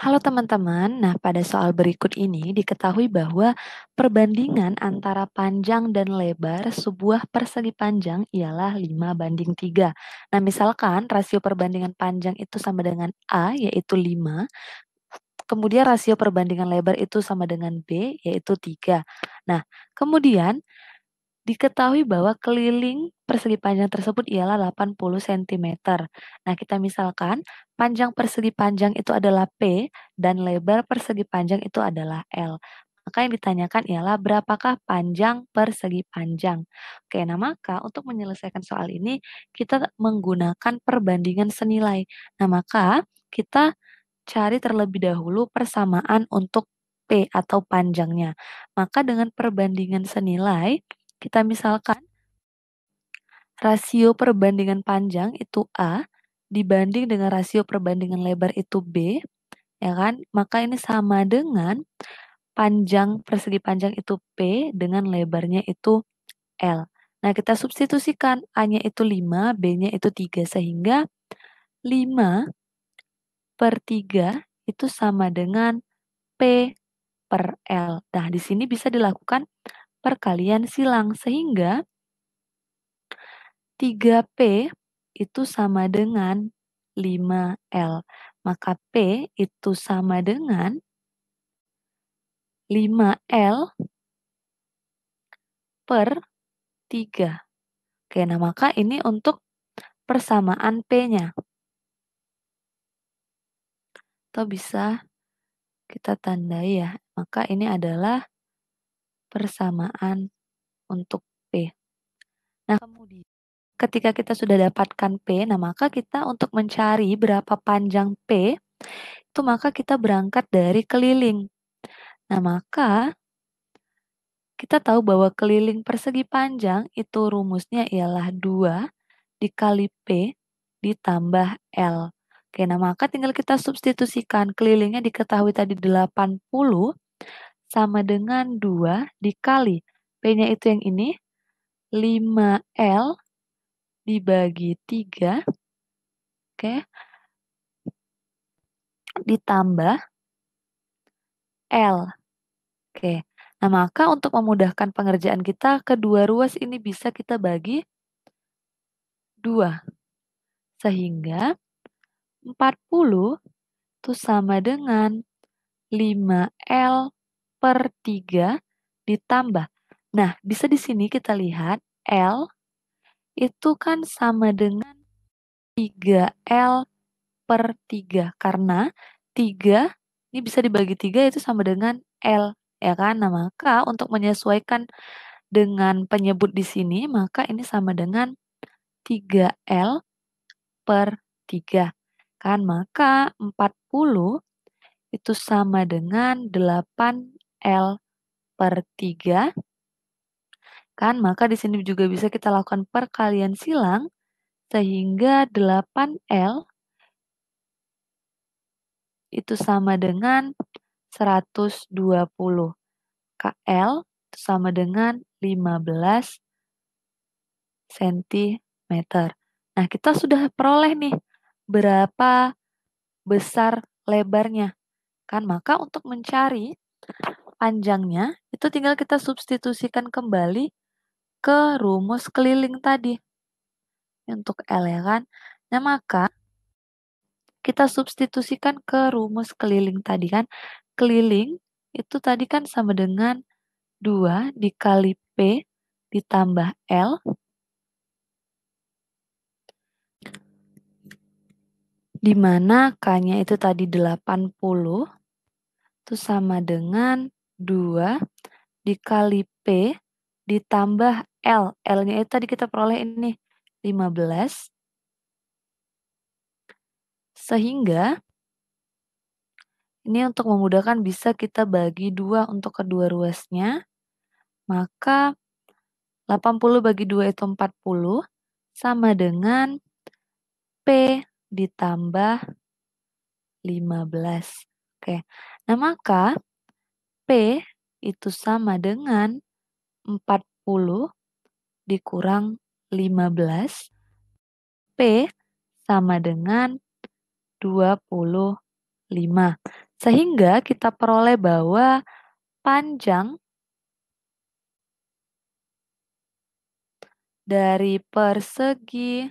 Halo teman-teman, nah pada soal berikut ini diketahui bahwa perbandingan antara panjang dan lebar sebuah persegi panjang ialah 5 banding 3. Nah misalkan rasio perbandingan panjang itu sama dengan A yaitu 5, kemudian rasio perbandingan lebar itu sama dengan B yaitu 3. Nah kemudian Diketahui bahwa keliling persegi panjang tersebut ialah 80 cm. Nah, kita misalkan panjang persegi panjang itu adalah P dan lebar persegi panjang itu adalah L. Maka yang ditanyakan ialah berapakah panjang persegi panjang. Oke, nah maka untuk menyelesaikan soal ini kita menggunakan perbandingan senilai. Nah, maka kita cari terlebih dahulu persamaan untuk P atau panjangnya. Maka dengan perbandingan senilai kita misalkan rasio perbandingan panjang itu A dibanding dengan rasio perbandingan lebar itu B, ya kan? Maka ini sama dengan panjang persegi panjang itu P dengan lebarnya itu L. Nah, kita substitusikan A-nya itu 5, B-nya itu 3 sehingga 5 per 3 itu sama dengan P per L. Nah, di sini bisa dilakukan perkalian silang sehingga 3P itu sama dengan 5L. Maka P itu sama dengan 5L per 3. Oke, nah maka ini untuk persamaan P-nya. Atau bisa kita tandai ya. Maka ini adalah persamaan untuk P. Nah, kemudian ketika kita sudah dapatkan P, nah maka kita untuk mencari berapa panjang P, itu maka kita berangkat dari keliling. Nah, maka kita tahu bahwa keliling persegi panjang itu rumusnya ialah 2 dikali P ditambah L. Oke, nah maka tinggal kita substitusikan kelilingnya diketahui tadi 80 sama dengan 2 dikali P-nya itu yang ini, 5L dibagi 3, oke, ditambah L. Oke, nah maka untuk memudahkan pengerjaan kita, kedua ruas ini bisa kita bagi 2. Sehingga 40 itu sama dengan 5L per 3 ditambah. Nah, bisa di sini kita lihat L itu kan sama dengan 3L per 3. Karena 3 ini bisa dibagi 3 itu sama dengan L, ya kan? Nah, maka untuk menyesuaikan dengan penyebut di sini, maka ini sama dengan 3L per 3. Kan, maka 40 itu sama dengan 8 L per 3. Kan, maka di sini juga bisa kita lakukan perkalian silang sehingga 8L itu sama dengan 120. KL itu sama dengan 15 cm. Nah, kita sudah peroleh nih berapa besar lebarnya. Kan maka untuk mencari panjangnya itu tinggal kita substitusikan kembali ke rumus keliling tadi untuk L ya kan. Nah maka kita substitusikan ke rumus keliling tadi kan. Keliling itu tadi kan sama dengan 2 dikali P ditambah L dimana K-nya itu tadi 80 itu sama dengan 2 dikali P ditambah L. L-nya itu tadi kita peroleh ini 15. Sehingga ini untuk memudahkan bisa kita bagi 2 untuk kedua ruasnya. Maka 80 bagi 2 itu 40 sama dengan P ditambah 15. Oke. Nah, maka P itu sama dengan 40 dikurang 15. P sama dengan 25. Sehingga kita peroleh bahwa panjang dari persegi